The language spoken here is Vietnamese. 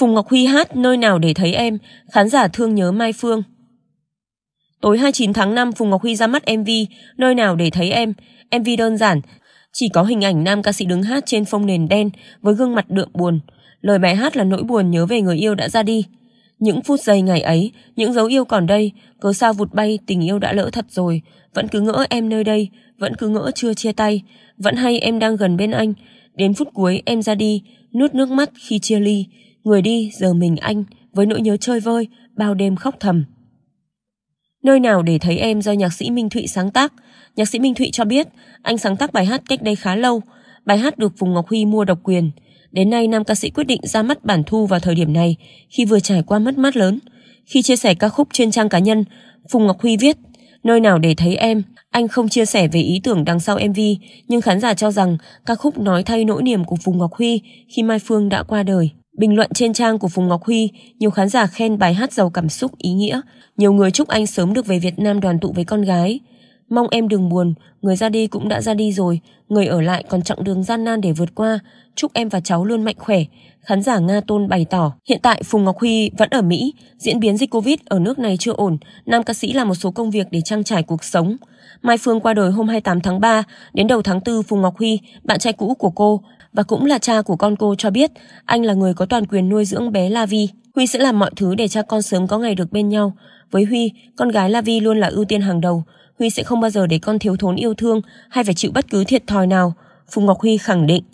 Phùng Ngọc Huy hát Nơi nào để thấy em, khán giả thương nhớ Mai Phương. Tối 29 tháng 5, Phùng Ngọc Huy ra mắt MV Nơi nào để thấy em. MV đơn giản, chỉ có hình ảnh nam ca sĩ đứng hát trên phông nền đen với gương mặt đượm buồn. Lời bài hát là nỗi buồn nhớ về người yêu đã ra đi. Những phút giây ngày ấy, những dấu yêu còn đây, cớ sao vụt bay tình yêu đã lỡ thật rồi, vẫn cứ ngỡ em nơi đây, vẫn cứ ngỡ chưa chia tay, vẫn hay em đang gần bên anh. Đến phút cuối em ra đi, nuốt nước mắt khi chia ly, Người đi giờ mình anh với nỗi nhớ chơi vơi, bao đêm khóc thầm. Nơi nào để thấy em do nhạc sĩ Minh Thụy sáng tác. Nhạc sĩ Minh Thụy cho biết anh sáng tác bài hát cách đây khá lâu. Bài hát được Phùng Ngọc Huy mua độc quyền. Đến nay nam ca sĩ quyết định ra mắt bản thu vào thời điểm này khi vừa trải qua mất mát lớn. Khi chia sẻ ca khúc trên trang cá nhân, Phùng Ngọc Huy viết Nơi nào để thấy em, anh không chia sẻ về ý tưởng đằng sau MV, nhưng khán giả cho rằng ca khúc nói thay nỗi niềm của Phùng Ngọc Huy khi Mai Phương đã qua đời. Bình luận trên trang của Phùng Ngọc Huy, nhiều khán giả khen bài hát giàu cảm xúc ý nghĩa, nhiều người chúc anh sớm được về Việt Nam đoàn tụ với con gái. Mong em đừng buồn, người ra đi cũng đã ra đi rồi, người ở lại còn chặng đường gian nan để vượt qua. Chúc em và cháu luôn mạnh khỏe. Khán giả Nga Tôn bày tỏ, hiện tại Phùng Ngọc Huy vẫn ở Mỹ, diễn biến dịch Covid ở nước này chưa ổn, nam ca sĩ làm một số công việc để trang trải cuộc sống. Mai Phương qua đời hôm 28 tháng 3, đến đầu tháng 4 Phùng Ngọc Huy, bạn trai cũ của cô, và cũng là cha của con cô cho biết anh là người có toàn quyền nuôi dưỡng bé La Vi. Huy sẽ làm mọi thứ để cha con sớm có ngày được bên nhau. Với Huy, con gái La Vi luôn là ưu tiên hàng đầu. Huy sẽ không bao giờ để con thiếu thốn yêu thương hay phải chịu bất cứ thiệt thòi nào. Phùng Ngọc Huy khẳng định.